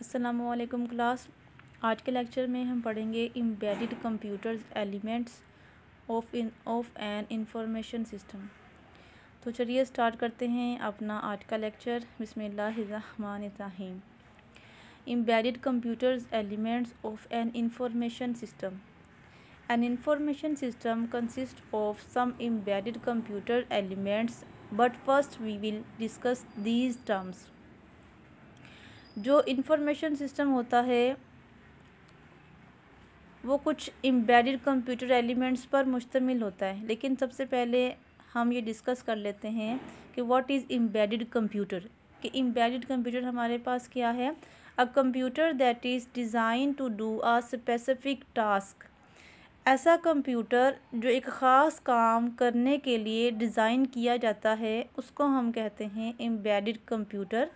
असलकम क्लास आज के लेक्चर में हम पढ़ेंगे embedded computers elements of in of an information system तो चलिए स्टार्ट करते हैं अपना आज का लेक्चर बिसमीम embed computers elements of an information system an information system consist of some embedded computer elements but first we will discuss these terms जो information system होता है वो कुछ एम्बेडेड कंप्यूटर एलिमेंट्स पर मुश्तमिल होता है लेकिन सबसे पहले हम ये डिस्कस कर लेते हैं कि व्हाट इज़ एम्बेडेड कंप्यूटर कि एम्बेडेड कंप्यूटर हमारे पास क्या है a computer that is design to do a specific task ऐसा कंप्यूटर जो एक ख़ास काम करने के लिए डिज़ाइन किया जाता है उसको हम कहते हैं embedded computer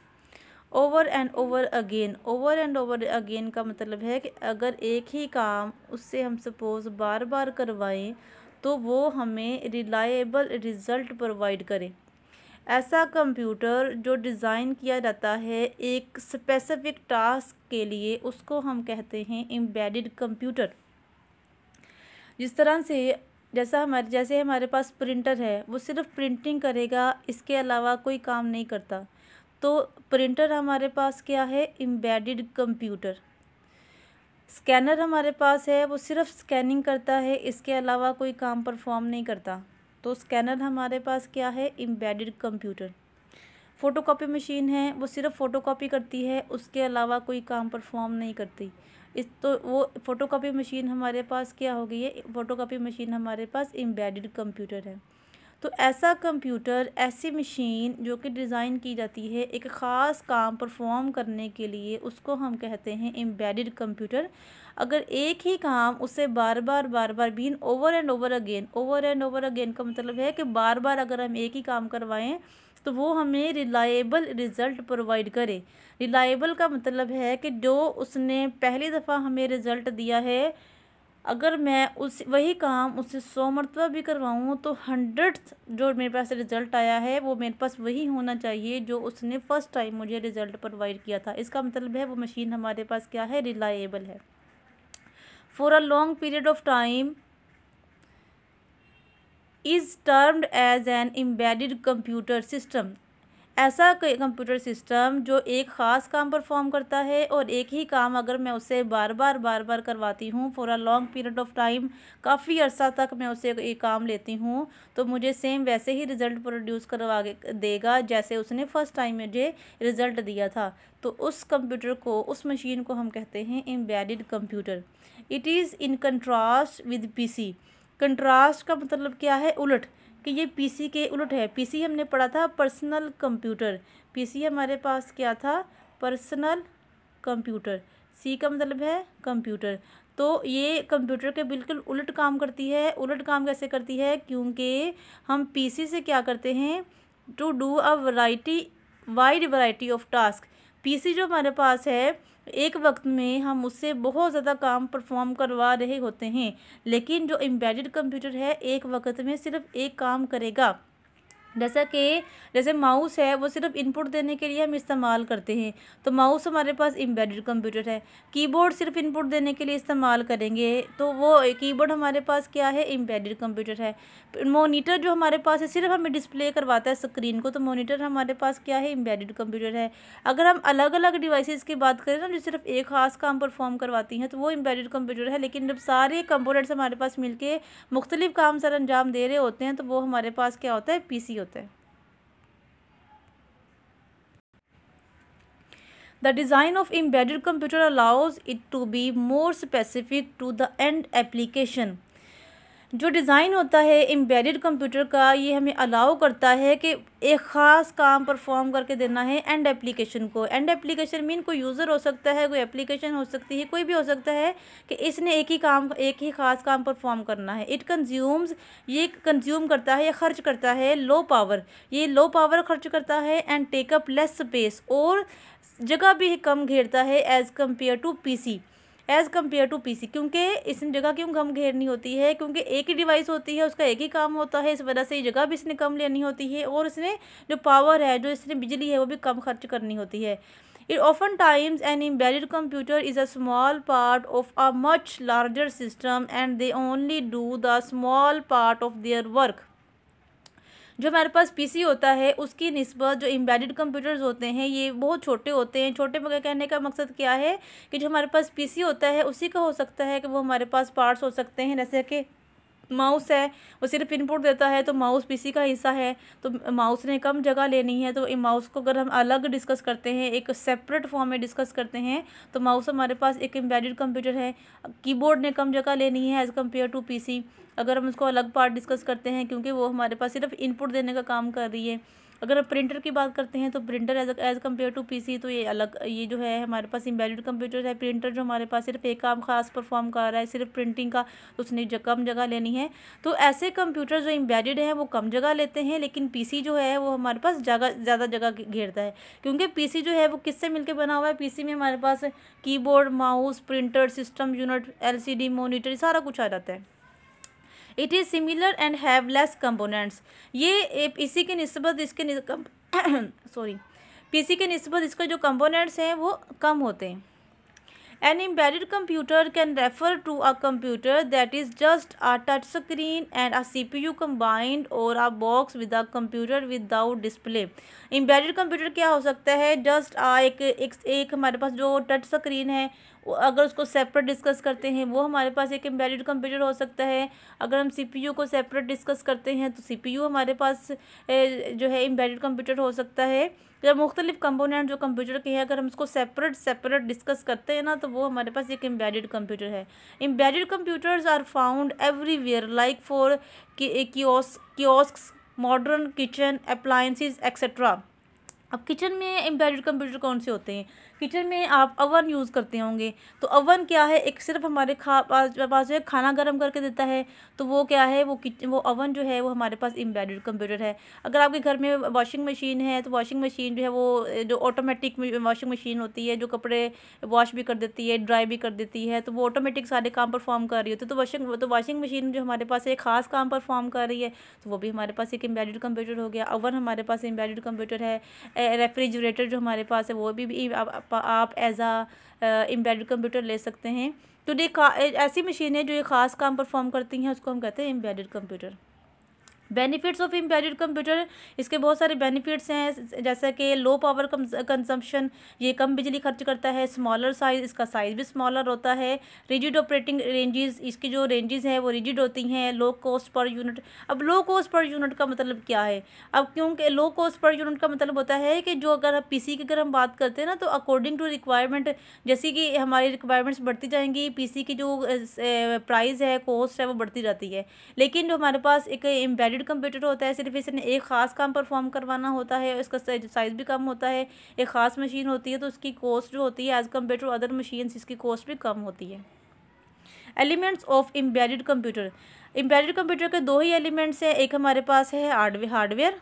over and over again over and over again का मतलब है कि अगर एक ही काम उससे हम सपोज बार बार करवाएं तो वो हमें रिलायबल रिज़ल्ट प्रोवाइड करे ऐसा कंप्यूटर जो डिज़ाइन किया जाता है एक स्पेसिफिक टास्क के लिए उसको हम कहते हैं एम्बेडेड कंप्यूटर जिस तरह से जैसा हमारे जैसे हमारे पास प्रिंटर है वो सिर्फ प्रिंटिंग करेगा इसके अलावा कोई काम नहीं करता तो प्रिंटर हमारे पास क्या है एम्बेडेड कंप्यूटर स्कैनर हमारे पास है वो सिर्फ स्कैनिंग करता है इसके अलावा कोई काम परफॉर्म नहीं करता तो स्कैनर हमारे पास क्या है एम्बेडेड कंप्यूटर फ़ोटोकॉपी मशीन है वो सिर्फ फ़ोटोकॉपी करती है उसके अलावा कोई काम परफॉर्म नहीं करती इस तो वो फ़ोटोकॉपी मशीन हमारे पास क्या हो गई है फ़ोटोकॉपी मशीन हमारे पास एम्बेडेड कंप्यूटर है तो ऐसा कंप्यूटर ऐसी मशीन जो कि डिज़ाइन की जाती है एक ख़ास काम परफॉर्म करने के लिए उसको हम कहते हैं एम्बेडेड कंप्यूटर अगर एक ही काम उसे बार बार बार बार बीन over and over again over and over again का मतलब है कि बार बार अगर हम एक ही काम करवाएं तो वो हमें रिलायबल रिज़ल्ट प्रोवाइड करे रिलायबल का मतलब है कि जो उसने पहली दफ़ा हमें रिज़ल्ट दिया है अगर मैं उस वही काम उससे सौ मरतबा भी करवाऊँ तो हंड्रेड जो मेरे पास रिज़ल्ट आया है वो मेरे पास वही होना चाहिए जो उसने फ़र्स्ट टाइम मुझे रिज़ल्ट प्रोवाइड किया था इसका मतलब है वो मशीन हमारे पास क्या है रिलाईबल है for a long period of time is termed as an embedded computer system ऐसा कंप्यूटर सिस्टम जो एक ख़ास काम परफॉर्म करता है और एक ही काम अगर मैं उसे बार बार बार बार करवाती हूँ for a long period of time काफ़ी अर्सा तक मैं उसे एक काम लेती हूँ तो मुझे सेम वैसे ही रिज़ल्ट प्रोड्यूस करवा देगा जैसे उसने फ़र्स्ट टाइम मुझे रिज़ल्ट दिया था तो उस कंप्यूटर को उस मशीन को हम कहते हैं embedded computer it is in contrast with C contrast का मतलब क्या है उलट कि ये पीसी के उलट है पीसी हमने पढ़ा था पर्सनल कंप्यूटर पीसी हमारे पास क्या था पर्सनल कंप्यूटर सी का मतलब है कंप्यूटर तो ये कंप्यूटर के बिल्कुल उलट काम करती है उलट काम कैसे करती है क्योंकि हम पीसी से क्या करते हैं to do a variety wide variety of task PC जो हमारे पास है एक वक्त में हम उससे बहुत ज़्यादा काम परफॉर्म करवा रहे होते हैं लेकिन जो एम्बेडेड कंप्यूटर है एक वक्त में सिर्फ एक काम करेगा जैसा कि जैसे माउस है वो सिर्फ इनपुट देने के लिए हम इस्तेमाल करते हैं तो माउस हमारे पास एम्बेडेड कंप्यूटर है कीबोर्ड सिर्फ इनपुट देने के लिए इस्तेमाल करेंगे तो वो कीबोर्ड हमारे पास क्या है एम्बेडेड कंप्यूटर है मोनीटर जो हमारे पास है सिर्फ हमें डिस्प्ले करवाता है स्क्रीन को तो मोनीटर हमारे पास क्या है एम्बेडेड कंप्यूटर है अगर हम अलग अलग डिवाइसिस की बात करें ना जो सिर्फ एक खास काम परफॉर्म करवाती हैं तो वो एम्बेडेड कंप्यूटर है लेकिन जब सारे कंपोनेंट्स हमारे पास के मुख्तलिफ काम सर अंजाम दे रहे होते हैं तो वो हमारे पास क्या होता है पी हैं The design of embedded computer allows it to be more specific to the end application. जो डिज़ाइन होता है एम्बेडेड कंप्यूटर का ये हमें अलाउ करता है कि एक ख़ास काम परफॉर्म करके देना है एंड एप्लीकेशन को एंड एप्लीकेशन मीन कोई यूज़र हो सकता है कोई एप्लीकेशन हो सकती है कोई भी हो सकता है कि इसने एक ही काम एक ही ख़ास काम परफॉर्म करना है इट कंज्यूम्स ये कंज्यूम करता है या खर्च करता है लो पावर ये लो पावर खर्च करता है एंड टेकअप लेस स्पेस और जगह भी कम घेरता है as compare to C as compare to PC क्योंकि इस जगह क्यों कम घेरनी होती है क्योंकि एक ही डिवाइस होती है उसका एक ही काम होता है इस वजह से जगह भी इसने कम लेनी होती है और इसने जो पावर है जो इसने बिजली है वो भी कम खर्च करनी होती है it often times an embed computer is a small part of a much larger system and they only do the small part of their work जो हमारे पास पीसी होता है उसकी नस्बत जो एम्बेडेड कंप्यूटर्स होते हैं ये बहुत छोटे होते हैं छोटे मगर कहने का मकसद क्या है कि जो हमारे पास पीसी होता है उसी का हो सकता है कि वो हमारे पास पार्ट्स हो सकते हैं जैसे कि माउस है वो सिर्फ इनपुट देता है तो माउस पीसी का हिस्सा है तो माउस ने कम जगह लेनी है तो माउस को अगर हम अलग डिस्कस करते हैं एक सेपरेट फॉर्म में डिस्कस करते हैं तो माउस हमारे पास एक एम्बेडेड कंप्यूटर है कीबोर्ड ने कम जगह लेनी है एज़ कम्पेयर टू पी अगर हम उसको अलग पार्ट डिस्कस करते हैं क्योंकि वो हमारे पास सिर्फ इनपुट देने का काम कर रही है अगर प्रिंटर की बात करते हैं तो printer as as compare to PC तो ये अलग ये जो है हमारे पास इम्बेलिड कंप्यूटर है प्रिंटर जो हमारे पास सिर्फ एक काम खास परफॉर्म कर रहा है सिर्फ प्रिंटिंग का तो उसने कम जगह लेनी है तो ऐसे कंप्यूटर जो इम्बेलिड हैं वो कम जगह लेते हैं लेकिन पी जो है वो हमारे पास जगह ज़्यादा जगह घेरता है क्योंकि पी जो है वो किससे मिल बना हुआ है पी में हमारे पास की mouse printer system unit L monitor सारा कुछ आ जाता है it is similar and have less components ये इसी के नस्बत इसके सॉरी पीसी के नस्बत इसके जो कंपोनेंट्स हैं वो कम होते हैं an embed computer can refer to a computer that is just a touch screen and a C P U combined or a box with a computer without display embed computer क्या हो सकता है just आ एक हमारे पास जो touch screen है अगर उसको सेपरेट डिस्कस करते हैं वो हमारे पास एक एम्बेडेड कंप्यूटर हो सकता है अगर हम सीपीयू को सेपरेट डिस्कस करते हैं तो सीपीयू हमारे पास जो है एम्बेडेड कंप्यूटर हो सकता है या मुख्तलिफ कंपोनेंट जो कंप्यूटर के हैं अगर हम उसको सेपरेट सेपरेट डिस्कस करते हैं ना तो वो हमारे पास एक एम्बेडेड कंप्यूटर है embedded computers are found everywhere like for kiosk modern kitchen appliances et cetera अब किचन में एम्बेडेड कंप्यूटर कौन से होते हैं किचन में आप अवन यूज़ करते होंगे तो अवन क्या है एक सिर्फ हमारे खा पास जो है खाना गर्म करके देता है तो वो क्या है वो वो अवन जो है वो हमारे पास इम्बेडेड कंप्यूटर है अगर आपके घर में वॉशिंग मशीन है तो वॉशिंग मशीन जो है वो जो ऑटोमेटिक वॉशिंग मशीन होती है जो कपड़े वॉश भी कर देती है ड्राई भी कर देती है तो वो ऑटोमेटिक सारे काम परफॉर्म कर रही होती है तो वॉशिंग तो वॉशिंग मशीन जो हमारे पास एक ख़ास काम परफॉर्म कर रही है तो वो भी हमारे पास एक एम्बेडेड कंप्यूटर हो गया अवन हमारे पास एम्बेडेड कंप्यूटर है रेफ्रिजरेटर जो हमारे पास है वो भी, भी आप एज आ एम्बेडेड कंप्यूटर ले सकते हैं तो ये ऐसी मशीन है जो ये ख़ास काम परफॉर्म करती हैं उसको हम कहते हैं embedded computer benefits of embedded computer इसके बहुत सारे बेनिफिट्स हैं जैसा कि लो पावर कंजम्पशन ये कम बिजली खर्च करता है स्मॉलर साइज़ इसका साइज़ भी स्मॉलर होता है रिजिड ऑपरेटिंग रेंजेस इसकी जो रेंजेस हैं वो रिजिड होती हैं लो कॉस्ट पर यूनिट अब लो कॉस्ट पर यूनिट का मतलब क्या है अब क्योंकि लो कॉस्ट पर यूनिट का मतलब होता है कि जो अगर आप पी की अगर हम बात करते हैं ना तो अकॉर्डिंग टू रिक्वायरमेंट जैसे कि हमारी रिक्वायरमेंट्स बढ़ती जाएंगी पी की जो प्राइज है कॉस्ट है वो बढ़ती जाती है लेकिन जो हमारे पास एक एम्बेडेड स्पीड कंप्यूटर होता है सिर्फ इसने एक ख़ास काम परफॉर्म करवाना होता है इसका साइज़ भी कम होता है एक ख़ास मशीन होती है तो उसकी कॉस्ट जो होती है as compare to other machine इसकी कॉस्ट भी कम होती है elements of embedded computer embedded computer के दो ही एलिमेंट्स हैं एक हमारे पास है हार्डवेयर हार्डवेयर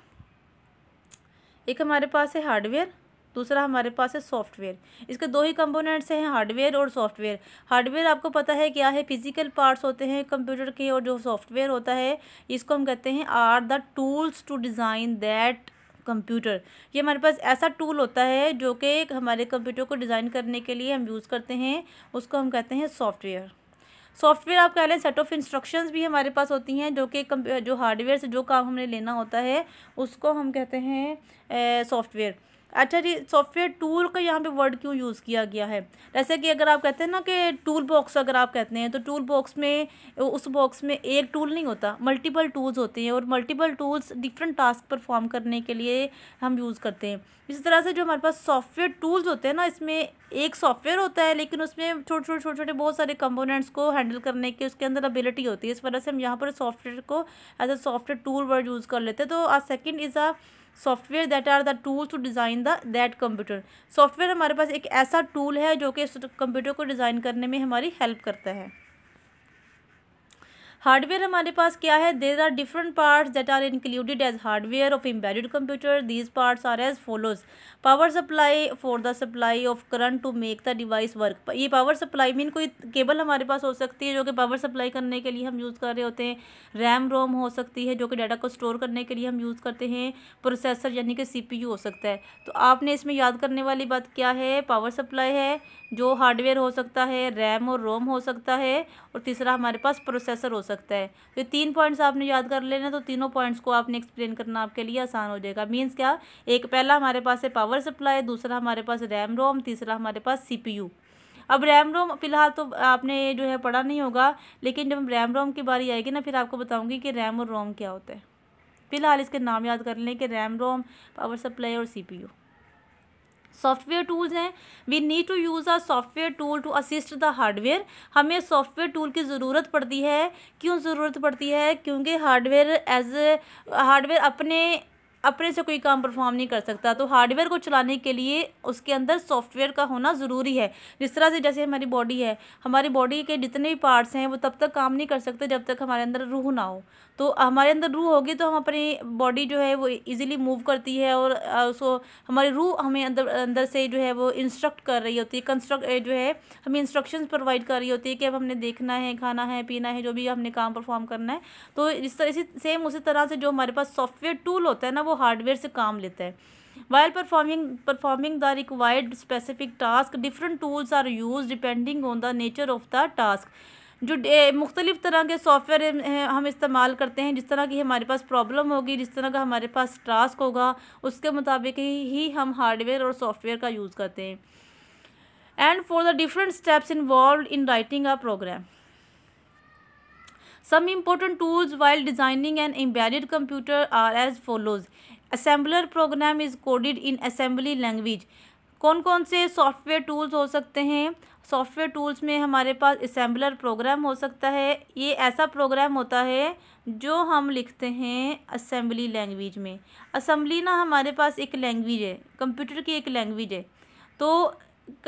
एक हमारे पास है हार्डवेयर दूसरा हमारे पास है सॉफ्टवेयर इसके दो ही कंपोनेंट्स हैं हार्डवेयर और सॉफ्टवेयर हार्डवेयर आपको पता है क्या है फिजिकल पार्ट्स होते हैं कंप्यूटर के और जो सॉफ्टवेयर होता है इसको हम कहते हैं are the tools to design that computer ये हमारे पास ऐसा टूल होता है जो कि हमारे कंप्यूटर को डिज़ाइन करने के लिए हम यूज़ करते हैं उसको हम कहते हैं सॉफ्टवेयर सॉफ्टवेयर आप कह लें सेट ऑफ इंस्ट्रक्शंस भी हमारे पास होती हैं जो कि जो हार्डवेयर से जो काम हमने लेना होता है उसको हम कहते हैं सॉफ्टवेयर अच्छा जी सॉफ्टवेयर टूल का यहाँ पे वर्ड क्यों यूज़ किया गया है जैसे कि अगर आप कहते हैं ना कि टूल बॉक्स अगर आप कहते हैं तो टूल बॉक्स में उस बॉक्स में एक टूल नहीं होता मल्टीपल टूल्स होते हैं और multiple tools different task perform करने के लिए हम यूज़ करते हैं इसी तरह से जो हमारे पास सॉफ्टवेयर टूल्स होते हैं ना इसमें एक सॉफ्टवेयर होता है लेकिन उसमें छोटे छोटे छोटे छोटे बहुत सारे कंपोनेंट्स को हैंडल करने के उसके अंदर अबिलिटी होती है इस वजह से हम यहाँ पर सॉफ्टवेयर को as a software tool word use कर लेते हैं तो a second is a software that are the tools to design the that computer software हमारे पास एक ऐसा टूल है जो कि कंप्यूटर को डिज़ाइन करने में हमारी हेल्प करता है हार्डवेयर हमारे पास क्या है there are different parts that are included as hardware of embedded computer these parts are as follows power supply for the supply of current to make the device work ये power supply mean कोई cable हमारे पास हो सकती है जो कि power supply करने के लिए हम यूज़ कर रहे होते हैं रैम रोम हो सकती है जो कि डाटा को स्टोर करने के लिए हम यूज़ करते हैं प्रोसेसर यानी कि सी हो सकता है तो आपने इसमें याद करने वाली बात क्या है पावर सप्लाई है जो हार्डवेयर हो सकता है रैम और रोम हो सकता है और तीसरा हमारे पास प्रोसेसर हो सकता है सकता है तो तीन पॉइंट्स आपने याद कर लेना तो तीनों पॉइंट्स को आपने एक्सप्लेन करना आपके लिए आसान हो जाएगा मीन्स क्या एक पहला हमारे पास है पावर सप्लाई दूसरा हमारे पास रैम रोम तीसरा हमारे पास सी अब रैम रोम फिलहाल तो आपने जो है पढ़ा नहीं होगा लेकिन जब रैम रोम की बारी आएगी ना फिर आपको बताऊँगी कि रैम और रोम क्या होता है फिलहाल इसके नाम याद कर लें कि रैम रोम पावर सप्लाई और सी सॉफ्टवेयर टूल्स हैं we need to use a software tool to assist the hardware हमें सॉफ्टवेयर टूल की ज़रूरत पड़ती है क्यों ज़रूरत पड़ती है क्योंकि हार्डवेयर एज हार्डवेयर अपने अपने से कोई काम परफॉर्म नहीं कर सकता तो हार्डवेयर को चलाने के लिए उसके अंदर सॉफ्टवेयर का होना ज़रूरी है जिस तरह से जैसे हमारी बॉडी है हमारी बॉडी के जितने भी पार्ट्स हैं वो तब तक काम नहीं कर सकते जब तक हमारे अंदर रूह ना हो तो हमारे अंदर रूह होगी तो हम अपनी बॉडी जो है वो इजीली मूव करती है और उसको हमारी रूह हमें अंदर अंदर से जो है वो इंस्ट्रक्ट कर रही होती है कंस्ट्रक्ट जो है हमें इंस्ट्रक्शंस प्रोवाइड कर रही होती है कि अब हमने देखना है खाना है पीना है जो भी हमने काम परफॉर्म करना है तो इस तरह इसी सेम उसी तरह से जो हमारे पास सॉफ्टवेयर टूल होता है ना वो हार्डवेयर से काम लेता है while performing performing the required specific task different tools are use depending on the nature of the task जो मुख्तलिफ तरह के सॉफ्टवेयर हम इस्तेमाल करते हैं जिस तरह की हमारे पास प्रॉब्लम होगी जिस तरह का हमारे पास टास्क होगा उसके मुताबिक ही हम हार्डवेयर और सॉफ्टवेयर का यूज़ करते हैं and for the different steps involve in writing a program some important tools while designing and embedded computer are as follows assembler program is coded in assembly language कौन कौन से software tools हो सकते हैं software tools में हमारे पास assembler programme हो सकता है ये ऐसा प्रोग्राम होता है जो हम लिखते हैं असेंबली लैंग्वेज में असम्बली ना हमारे पास एक लैंग्वेज है कंप्यूटर की एक लैंग्वेज है तो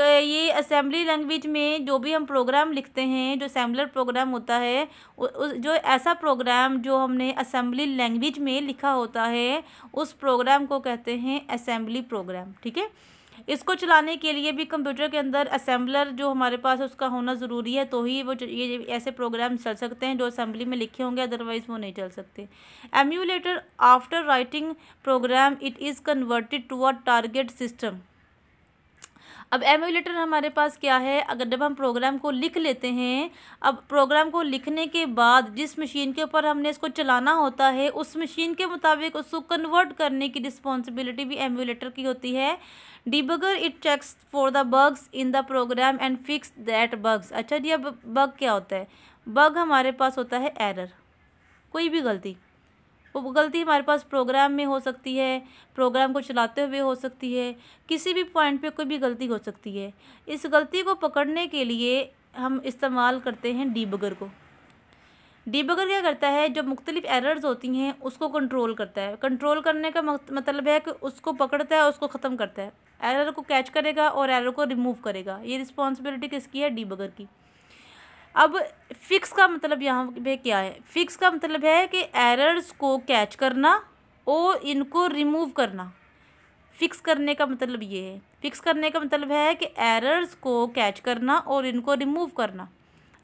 ये असेंबली लैंग्वेज में जो भी हम प्रोग्राम लिखते हैं जो असेंबलर प्रोग्राम होता है जो ऐसा प्रोग्राम जो हमने असेंबली लैंग्वेज में लिखा होता है उस प्रोग्राम को कहते हैं असेंबली प्रोग्राम ठीक है इसको चलाने के लिए भी कंप्यूटर के अंदर असेंबलर जो हमारे पास उसका होना ज़रूरी है तो ही वो ये ऐसे प्रोग्राम चल सकते हैं जो असेंबली में लिखे होंगे अदरवाइज़ वो नहीं चल सकते emulator after writing program it is converted to a target system अब एम्यूलेटर हमारे पास क्या है अगर जब हम प्रोग्राम को लिख लेते हैं अब प्रोग्राम को लिखने के बाद जिस मशीन के ऊपर हमने इसको चलाना होता है उस मशीन के मुताबिक उसको कन्वर्ट करने की रिस्पॉन्सिबिलिटी भी एम्यूलेटर की होती है debugger it checks for the bugs in the program and fix that bugs अच्छा जी अब बग क्या होता है बग हमारे पास होता है एरर कोई भी गलती वो गलती हमारे पास प्रोग्राम में हो सकती है प्रोग्राम को चलाते हुए हो सकती है किसी भी पॉइंट पे कोई भी गलती हो सकती है इस गलती को पकड़ने के लिए हम इस्तेमाल करते हैं डीबगर को डीबगर क्या करता है जो मुख्तलिफ एरर्स होती हैं उसको कंट्रोल करता है कंट्रोल करने का मतलब है कि उसको पकड़ता है उसको ख़त्म करता है एरर को कैच करेगा और एरर को रिमूव करेगा ये रिस्पॉन्सिबिलिटी किसकी है डीबगर की अब फिक्स का मतलब यहाँ पे क्या है फिक्स का मतलब है कि एरर्स को कैच करना और इनको रिमूव करना फिक्स करने का मतलब ये है फिक्स करने का मतलब है कि एरर्स को कैच करना और इनको रिमूव करना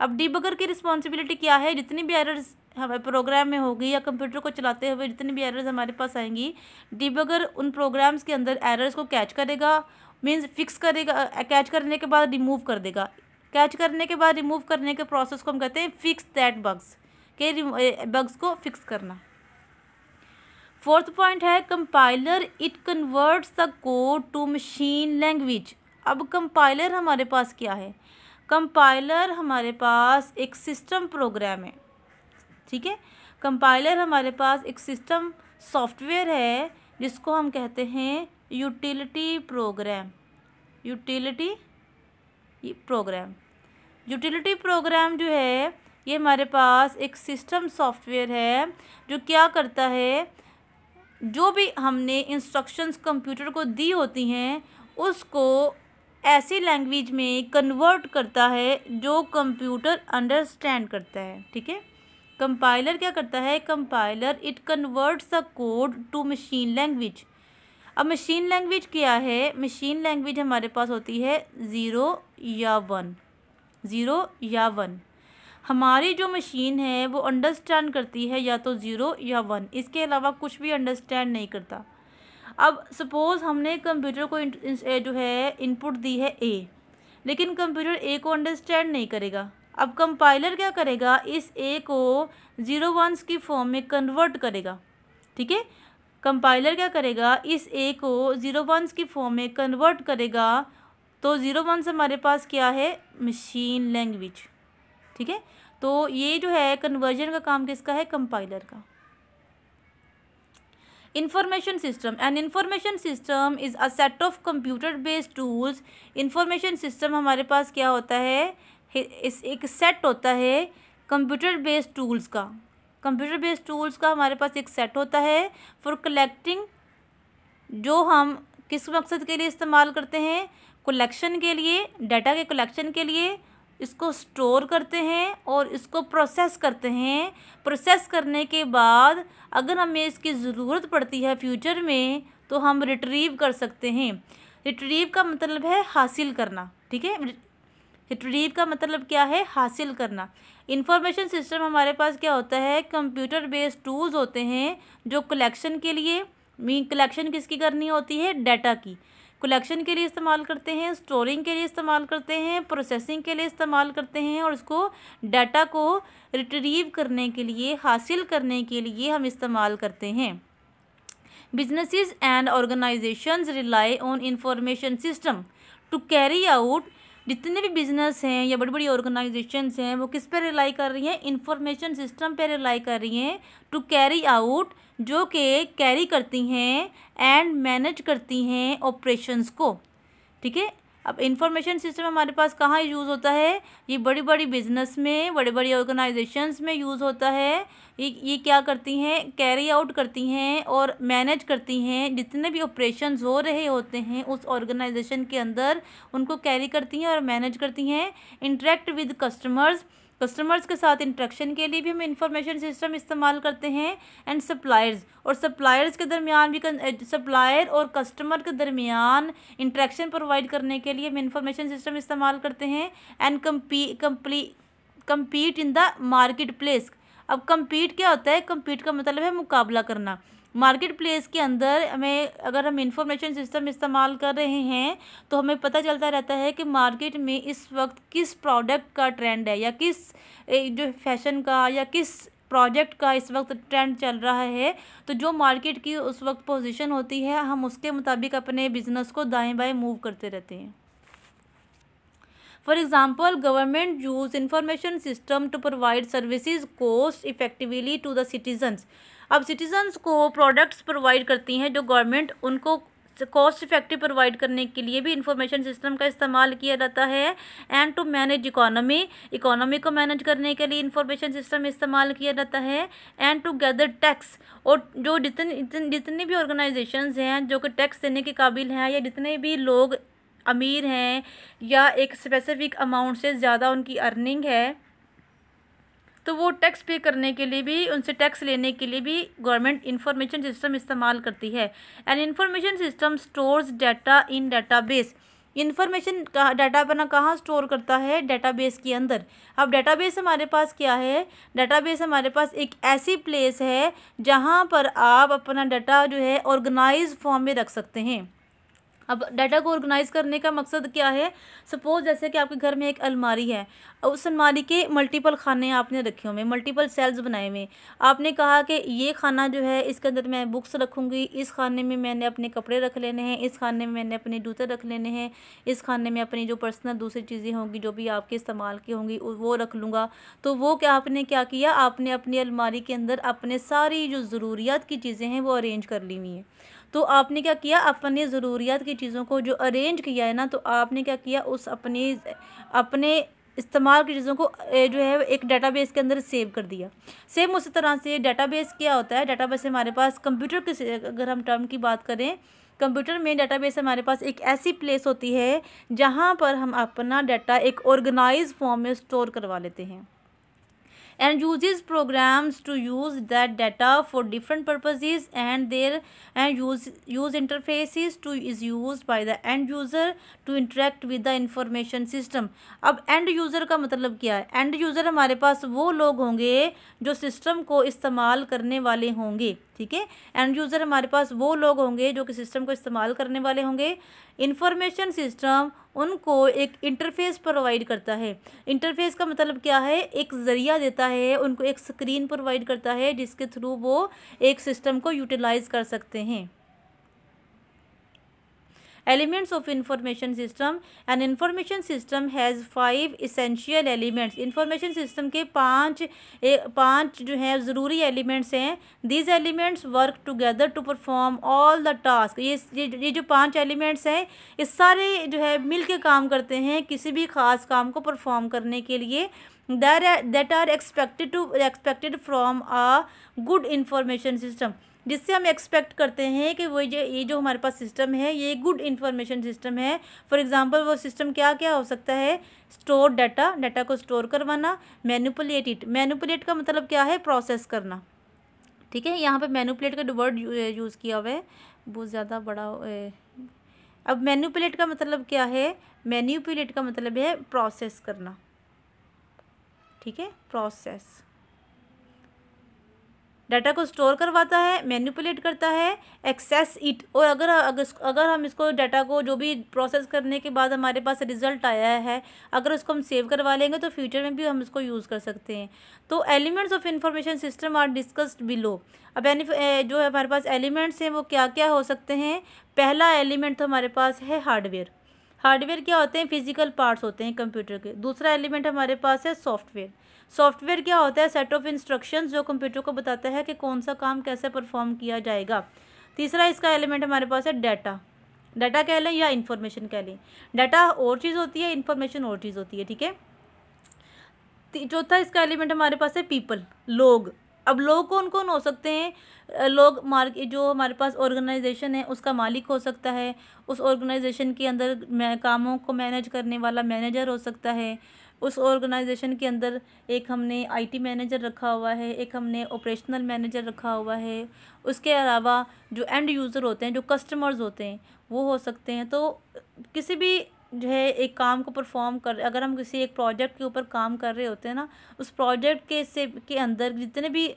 अब डिबगर की रिस्पॉन्सिबिलिटी क्या है जितनी भी एरर्स हमारे प्रोग्राम में होगी या कंप्यूटर को चलाते हुए जितनी भी एरर्स हमारे पास आएंगी डिबगर उन प्रोग्राम्स के अंदर एरर्स को कैच करेगा मीन्स फिक्स करेगा कैच करने के बाद रिमूव कर देगा कैच करने के बाद रिमूव करने के प्रोसेस को हम कहते हैं फिक्स दैट बग्स के बग्स को फिक्स करना फोर्थ पॉइंट है compiler it converts the code to machine language अब कंपाइलर हमारे पास क्या है कंपाइलर हमारे पास एक सिस्टम प्रोग्राम है ठीक है कंपाइलर हमारे पास एक सिस्टम सॉफ्टवेयर है जिसको हम कहते हैं utility program utility program utility program जो है ये हमारे पास एक सिस्टम सॉफ्टवेयर है जो क्या करता है जो भी हमने इंस्ट्रक्शंस कंप्यूटर को दी होती हैं उसको ऐसी लैंग्वेज में कन्वर्ट करता है जो कंप्यूटर अंडरस्टैंड करता है ठीक है कंपाइलर क्या करता है compiler it converts the code to machine language अब मशीन लैंग्वेज क्या है मशीन लैंग्वेज हमारे पास होती है ज़ीरो या वन ज़ीरो या वन हमारी जो मशीन है वो अंडरस्टैंड करती है या तो ज़ीरो या वन इसके अलावा कुछ भी अंडरस्टैंड नहीं करता अब सपोज़ हमने कंप्यूटर को जो है इनपुट दी है ए लेकिन कंप्यूटर ए को अंडरस्टैंड नहीं करेगा अब कंपाइलर क्या करेगा इस ए को ज़ीरो वंस की फॉर्म में कन्वर्ट करेगा ठीक है कंपाइलर क्या करेगा इस ए को ज़ीरो वंस की फॉर्म में कन्वर्ट करेगा तो ज़ीरो वंस हमारे पास क्या है मशीन लैंग्वेज ठीक है तो ये जो है कन्वर्जन का काम किसका है कंपाइलर का information system and information system is a set of computer based tools information system हमारे पास क्या होता है इस एक सेट होता है कंप्यूटर बेस्ड टूल्स का कंप्यूटर बेस्ड टूल्स का हमारे पास एक सेट होता है फॉर कलेक्टिंग जो हम किस मकसद के लिए इस्तेमाल करते हैं कलेक्शन के लिए डाटा के कलेक्शन के लिए इसको स्टोर करते हैं और इसको प्रोसेस करते हैं प्रोसेस करने के बाद अगर हमें इसकी ज़रूरत पड़ती है फ्यूचर में तो हम रिट्रीव कर सकते हैं रिट्रीव का मतलब है हासिल करना ठीक है रिट्रीव का मतलब क्या है हासिल करना इंफॉर्मेशन सिस्टम हमारे पास क्या होता है कंप्यूटर बेस्ड टूल्स होते हैं जो कलेक्शन के लिए मीन कलेक्शन किसकी करनी होती है डाटा की कलेक्शन के लिए इस्तेमाल करते हैं स्टोरिंग के लिए इस्तेमाल करते हैं प्रोसेसिंग के लिए इस्तेमाल करते हैं और उसको डाटा को रिट्रीव करने के लिए हासिल करने के लिए हम इस्तेमाल करते हैं businesses and organizations rely on information system to carry out जितने भी बिजनेस हैं या बड़ी बड़ी ऑर्गेनाइजेशंस हैं वो किस पर रिलाई कर रही हैं इंफॉर्मेशन सिस्टम पर रिलाई कर रही हैं टू कैरी आउट जो कि कैरी करती हैं एंड मैनेज करती हैं ऑपरेशंस को ठीक है अब इंफॉर्मेशन सिस्टम हमारे पास कहाँ यूज़ होता है ये बड़ी बड़ी बिजनेस में बड़े बड़ी ऑर्गेनाइजेशंस में यूज़ होता है ये ये क्या करती हैं कैरी आउट करती हैं और मैनेज करती हैं जितने भी ऑपरेशन हो रहे होते हैं उस ऑर्गेनाइजेशन के अंदर उनको कैरी करती हैं और मैनेज करती हैं इंट्रैक्ट विद कस्टमर्स कस्टमर्स के साथ इंट्रैक्शन के लिए भी हम इंफॉर्मेशन सिस्टम इस्तेमाल करते हैं एंड सप्लायर्स और सप्लायर्स के दरमियान भी सप्लायर eh, और कस्टमर के दरमियान इंट्रैक्शन प्रोवाइड करने के लिए हम इंफॉर्मेशन सिस्टम इस्तेमाल करते हैं एंड कम्पी कम्पली compete in the market place अब कम्पीट क्या होता है कम्पीट का मतलब है मुकाबला करना मार्केट प्लेस के अंदर हमें अगर हम इंफॉर्मेशन सिस्टम इस्तेमाल कर रहे हैं तो हमें पता चलता रहता है कि मार्केट में इस वक्त किस प्रोडक्ट का ट्रेंड है या किस जो फैशन का या किस प्रोजेक्ट का इस वक्त ट्रेंड चल रहा है तो जो मार्केट की उस वक्त पोजीशन होती है हम उसके मुताबिक अपने बिजनेस को दाएं बाएं मूव करते रहते हैं for example government use information system to provide services cost effectively to the citizens अब सिटीजन्स को प्रोडक्ट्स प्रोवाइड करती हैं जो गवर्नमेंट उनको कॉस्ट इफेक्टिव प्रोवाइड करने के लिए भी इंफॉर्मेशन सिस्टम का इस्तेमाल किया जाता है and to manage economy economy को मैनेज करने के लिए इंफॉर्मेशन सिस्टम इस्तेमाल किया जाता है एंड टू गैदर टैक्स और जो जितने जितने भी ऑर्गेनाइजेशंस हैं जो कि टैक्स देने के काबिल हैं या जितने भी लोग अमीर हैं या एक स्पेसिफिक अमाउंट से ज़्यादा उनकी अर्निंग है तो वो टैक्स पे करने के लिए भी उनसे टैक्स लेने के लिए भी गवर्नमेंट इंफॉर्मेशन सिस्टम इस्तेमाल करती है and information system stores data in database information data अपना कहाँ स्टोर करता है डाटाबेस के अंदर अब डाटाबेस हमारे पास क्या है डाटाबेस हमारे पास एक ऐसी प्लेस है जहाँ पर आप अपना डाटा जो है ऑर्गेनाइज फॉर्म में रख सकते हैं अब डाटा को ऑर्गेनाइज़ करने का मकसद क्या है सपोज़ जैसे कि आपके घर में एक अलमारी है उस अलमारी के मल्टीपल खाने आपने रखे हुए मल्टीपल सेल्स बनाए हुए आपने कहा कि ये खाना जो है इसके अंदर मैं बुक्स रखूँगी इस खाने में मैंने अपने कपड़े रख लेने हैं इस खाने में मैंने अपने जूते रख लेने हैं इस खाने में अपनी जो पर्सनल दूसरी चीज़ें होंगी जो भी आपके इस्तेमाल की होंगी वो रख लूँगा तो वो क्या आपने क्या किया आपने अपनी अलमारी के अंदर अपने सारी जो ज़रूरियात की चीज़ें हैं वो अरेंज कर ली हुई हैं तो आपने क्या किया अपने ज़रूरियात की चीज़ों को जो अरेंज किया है ना तो आपने क्या किया उस अपनी अपने इस्तेमाल की चीज़ों को जो है एक डेटाबेस के अंदर सेव कर दिया सेम उसी तरह से डेटाबेस क्या होता है डेटाबेस हमारे पास कंप्यूटर के अगर हम टर्म की बात करें कंप्यूटर में डेटाबेस हमारे पास एक ऐसी प्लेस होती है जहाँ पर हम अपना डाटा एक ऑर्गेनाइज फॉर्म में स्टोर करवा लेते हैं and uses programs to use that data for different purposes and their and use use interfaces to is used by the end user to interact with the information system अब end user का मतलब क्या है end user हमारे पास वो लोग होंगे जो सिस्टम को इस्तेमाल करने वाले होंगे ठीक है एंड यूज़र हमारे पास वो लोग होंगे जो कि सिस्टम को इस्तेमाल करने वाले होंगे इंफॉर्मेशन सिस्टम उनको एक इंटरफेस प्रोवाइड करता है इंटरफेस का मतलब क्या है एक ज़रिया देता है उनको एक स्क्रीन प्रोवाइड करता है जिसके थ्रू वो एक सिस्टम को यूटिलाइज़ कर सकते हैं elements of information system and information system has five essential elements information system के पांच पांच जो हैं ज़रूरी एलिमेंट्स हैं these elements work together to perform all the task ये ये जो पांच एलिमेंट्स हैं ये सारे जो है मिल के काम करते हैं किसी भी ख़ास काम को परफॉर्म करने के लिए that are expected to expected to expected good information system जिससे हम एक्सपेक्ट करते हैं कि वो जो ये जो हमारे पास सिस्टम है ये गुड इन्फॉर्मेशन सिस्टम है फॉर एग्ज़ाम्पल वो सिस्टम क्या क्या हो सकता है स्टोर डाटा डाटा को स्टोर करवाना मैनुपुलेट इट मैनुपुलेट का मतलब क्या है प्रोसेस करना ठीक है यहाँ पर मैनुपुलेट का वर्ड यूज़ eh, किया हुआ है बहुत ज़्यादा बड़ा eh, अब मैन्यूपुलेट का मतलब क्या है मैन्यूपुलेट का मतलब है प्रोसेस करना ठीक है प्रोसेस डाटा को स्टोर करवाता है मैनिपुलेट करता है एक्सेस इट और अगर अगर अगर हम इसको डाटा को जो भी प्रोसेस करने के बाद हमारे पास रिजल्ट आया है अगर उसको हम सेव करवा लेंगे तो फ्यूचर में भी हम इसको यूज़ कर सकते हैं तो elements of information system are discussed below अब जो है हमारे पास एलिमेंट्स हैं वो क्या क्या हो सकते हैं पहला एलिमेंट तो हमारे पास है हार्डवेयर हार्डवेयर क्या होते हैं फिजिकल पार्ट्स होते हैं कंप्यूटर के दूसरा एलिमेंट हमारे पास है सॉफ्टवेयर सॉफ्टवेयर क्या होता है सेट ऑफ इंस्ट्रक्शन जो कंप्यूटर को बताता है कि कौन सा काम कैसे परफॉर्म किया जाएगा तीसरा इसका एलिमेंट हमारे पास है डाटा डाटा कह लें या इन्फॉर्मेशन कह लें डाटा और चीज़ होती है इन्फॉर्मेशन और चीज़ होती है ठीक है चौथा इसका एलिमेंट हमारे पास है पीपल लोग अब लोग कौन कौन हो सकते हैं लोग मार्क जो हमारे पास ऑर्गेनाइजेशन है उसका मालिक हो सकता है उस ऑर्गेनाइजेशन के अंदर कामों को मैनेज करने वाला मैनेजर हो सकता है उस ऑर्गेनाइजेशन के अंदर एक हमने आईटी मैनेजर रखा हुआ है एक हमने ऑपरेशनल मैनेजर रखा हुआ है उसके अलावा जो एंड यूज़र होते हैं जो कस्टमर्स होते हैं वो हो सकते हैं तो किसी भी जो है एक काम को परफॉर्म कर अगर हम किसी एक प्रोजेक्ट के ऊपर काम कर रहे होते हैं ना उस प्रोजेक्ट के से के अंदर जितने भी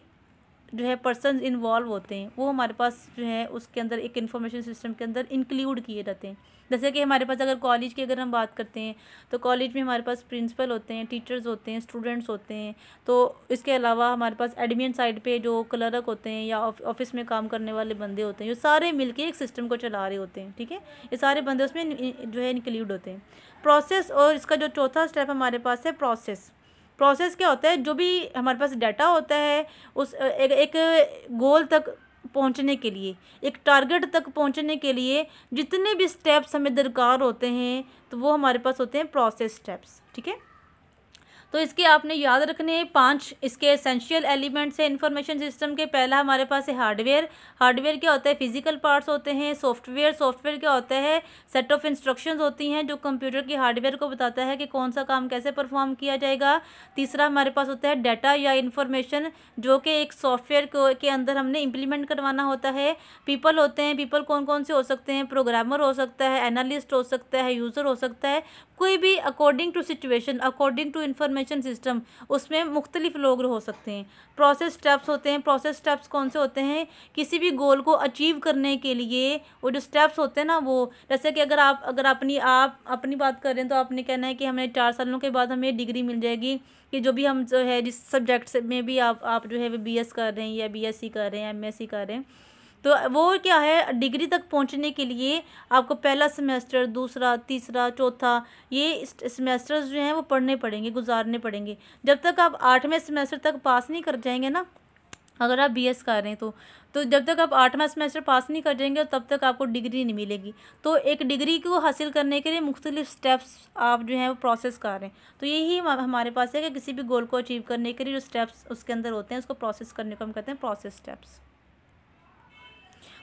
जो है पर्सन इन्वॉल्व होते हैं वो हमारे पास जो है उसके अंदर एक इन्फॉर्मेशन सिस्टम के अंदर इंक्लूड किए जाते हैं जैसे कि हमारे पास अगर कॉलेज की अगर हम बात करते हैं तो कॉलेज में हमारे पास प्रिंसिपल होते हैं टीचर्स होते हैं स्टूडेंट्स होते हैं तो इसके अलावा हमारे पास एडमिन साइड पे जो क्लर्क होते हैं या ऑफिस में काम करने वाले बंदे होते हैं ये सारे मिलके एक सिस्टम को चला रहे होते हैं ठीक है ये सारे बंदे उसमें जो है इंक्लूड होते हैं प्रोसेस और इसका जो चौथा स्टेप हमारे पास है प्रोसेस प्रोसेस क्या होता है जो भी हमारे पास डाटा होता है उस एक, एक गोल तक पहुंचने के लिए एक टारगेट तक पहुंचने के लिए जितने भी स्टेप्स हमें दरकार होते हैं तो वो हमारे पास होते हैं प्रोसेस स्टेप्स ठीक है तो इसके आपने याद रखने हैं पाँच इसके एसेंशियल एलिमेंट्स हैं इन्फॉर्मेशन सिस्टम के पहला हमारे पास है हार्डवेयर हार्डवेयर क्या होता है फिजिकल पार्ट्स होते हैं सॉफ्टवेयर सॉफ्टवेयर क्या होता है सेट ऑफ इंस्ट्रक्शन होती हैं जो कंप्यूटर के हार्डवेयर को बताता है कि कौन सा काम कैसे परफॉर्म किया जाएगा तीसरा हमारे पास होता है डाटा या इन्फॉर्मेशन जो कि एक सॉफ्टवेयर के अंदर हमने इम्प्लीमेंट करवाना होता है पीपल होते हैं पीपल कौन कौन से हो सकते हैं प्रोग्रामर हो सकता है एनालिस्ट हो सकता है यूज़र हो सकता है कोई भी according to situation according to information system उसमें मुख्तलिफ लोग हो सकते हैं प्रोसेस स्टेप्स होते हैं प्रोसेस स्टेप्स कौन से होते हैं किसी भी गोल को अचीव करने के लिए वो जो स्टेप्स होते हैं ना वो जैसे कि अगर आप अगर अपनी आप अपनी बात करें तो आपने कहना है कि हमें चार सालों के बाद हमें डिग्री मिल जाएगी कि जो भी हम जो है जिस सब्जेक्ट में भी आप आप जो है वो बी एस कर रहे हैं या बी एस सी कर रहे हैं एम एस सी कर रहे हैं तो वो क्या है डिग्री तक पहुंचने के लिए आपको पहला सेमेस्टर दूसरा तीसरा चौथा ये सेमेस्टर्स जो हैं वो पढ़ने पड़ेंगे गुजारने पड़ेंगे जब तक आप आठवें सेमेस्टर तक पास नहीं कर जाएंगे ना अगर आप बी कर रहे हैं तो तो जब तक आप आठवां सेमेस्टर पास नहीं कर जाएंगे तब तक आपको डिग्री नहीं मिलेगी तो एक डिग्री को हासिल करने के लिए मुख्तलिफ स्टेप्स आप जो हैं वो प्रोसेस कर रहे हैं तो यही हमारे पास है कि किसी भी गोल को अचीव करने के लिए जो स्टेप्स उसके अंदर होते हैं उसको प्रोसेस करने को हम कहते हैं प्रोसेस स्टेप्स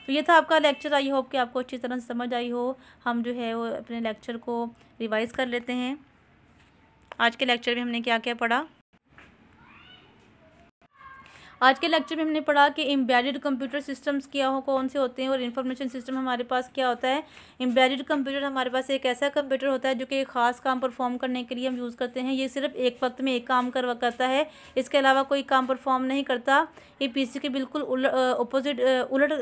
तो ये था आपका लेक्चर आई होप कि आपको अच्छी तरह से समझ आई हो हम जो है वो अपने लेक्चर को रिवाइज़ कर लेते हैं आज के लेक्चर में हमने क्या क्या पढ़ा आज के लेक्चर में हमने पढ़ा कि एम्बेडेड कंप्यूटर सिस्टम्स क्या हो कौन से होते हैं और इन्फॉर्मेशन सिस्टम हमारे पास क्या होता है एम्बेडेड कंप्यूटर हमारे पास एक ऐसा कंप्यूटर होता है जो कि एक खास काम परफॉर्म करने के लिए हम यूज़ करते हैं ये सिर्फ एक वक्त में एक काम कर करता है इसके अलावा कोई काम परफॉर्म नहीं करता ये पी के बिल्कुल अपोजिट उलट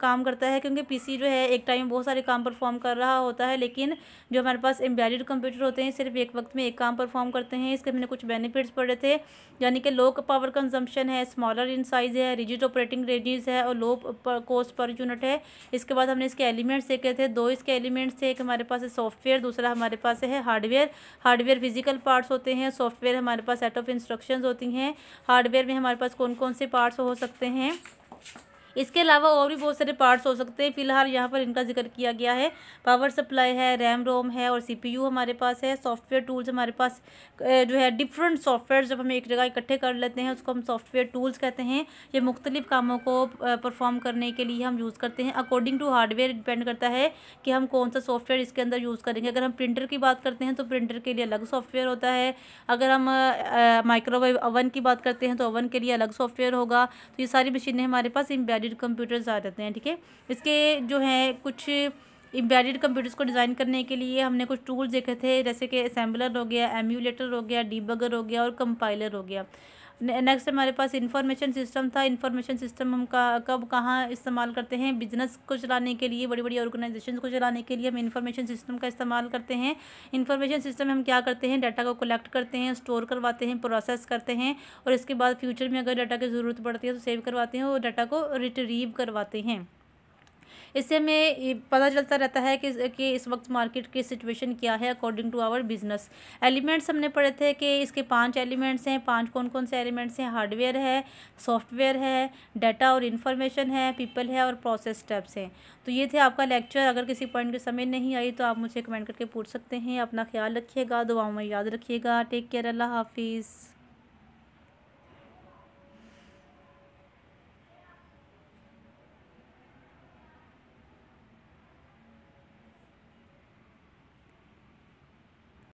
काम करता है क्योंकि पी जो है एक टाइम बहुत सारे काम परफॉर्म कर रहा होता है लेकिन जो हमारे पास एम्बेडेड कंप्यूटर होते हैं सिर्फ एक वक्त में एक काम परफॉर्म करते हैं इसके हमने कुछ बेनिफिट्स पढ़े थे यानी कि लो पावर कंजम्पशन है स्मॉलर डॉलर इन साइज़ है रिजिट ऑपरेटिंग रेंजेस है और लो कॉस्ट पर यूनिट है इसके बाद हमने इसके एलिमेंट्स देखे थे दो इसके एलिमेंट्स थे एक हमारे पास है सॉफ्टवेयर दूसरा हमारे पास है हार्डवेयर हार्डवेयर फिजिकल पार्ट्स होते हैं सॉफ्टवेयर हमारे पास सेट ऑफ इंस्ट्रक्शन होती हैं हार्डवेयर में हमारे पास कौन कौन से पार्ट्स हो सकते हैं इसके अलावा और भी बहुत सारे पार्ट्स हो सकते हैं फिलहाल यहाँ पर इनका जिक्र किया गया है पावर सप्लाई है रैम रोम है और सी हमारे पास है सॉफ्टवेयर टूल्स हमारे पास जो है डिफरेंट सॉफ्टवेयर जब हम एक जगह इकट्ठे कर लेते हैं उसको हम सॉफ्टवेयर टूल्स कहते हैं ये मुख्तलिफ कामों को परफॉर्म करने के लिए हम यूज़ करते हैं अकॉर्डिंग टू हार्डवेयर डिपेंड करता है कि हम कौन सा सॉफ्टवेयर इसके अंदर यूज़ करेंगे अगर हम प्रिंटर की बात करते हैं तो प्रिंटर के लिए अलग सॉफ्टवेयर होता है अगर हम माइक्रोवेव ओवन की बात करते हैं तो ओवन के लिए अलग सॉफ्टवेयर होगा तो ये सारी मशीनें हमारे पास इम्बेड एम्बेडेड कंप्यूटर्स आ जाते हैं ठीक है इसके जो है कुछ एम्बेडेड कंप्यूटर्स को डिज़ाइन करने के लिए हमने कुछ टूल्स देखे थे जैसे कि असेंबलर हो गया एम्यूलेटर हो गया डीबगर हो गया और कंपाइलर हो गया नेक्स्ट हमारे पास इंफॉर्मेशन सिस्टम था इंफॉर्मेशन सिस्टम हम का, कब कहाँ इस्तेमाल करते हैं बिजनेस को चलाने के लिए बड़ी बड़ी ऑर्गेनाइजेशन को चलाने के लिए हम इन्फॉर्मेशन सिस्टम का इस्तेमाल करते हैं इंफॉर्मेशन सिस्टम में हम क्या करते हैं डाटा को कलेक्ट करते हैं स्टोर करवाते हैं प्रोसेस करते हैं और इसके बाद फ्यूचर में अगर डाटा की ज़रूरत पड़ती है तो सेव करवाते हैं और डाटा को रिट्रीव करवाते हैं इससे हमें पता चलता रहता है कि, कि इस वक्त मार्केट की सिचुएशन क्या है according to our business elements हमने पढ़े थे कि इसके पाँच एलिमेंट्स हैं पाँच कौन कौन से एलिमेंट्स हैं हार्डवेयर है सॉफ्टवेयर है डाटा और इन्फॉर्मेशन है पीपल है और प्रोसेस स्टेप्स हैं तो ये थे आपका लेक्चर अगर किसी पॉइंट की समझ नहीं आई तो आप मुझे कमेंट करके पूछ सकते हैं अपना ख्याल रखिएगा दुआओं में याद रखिएगा टेक केयर अल्लाह हाफिज़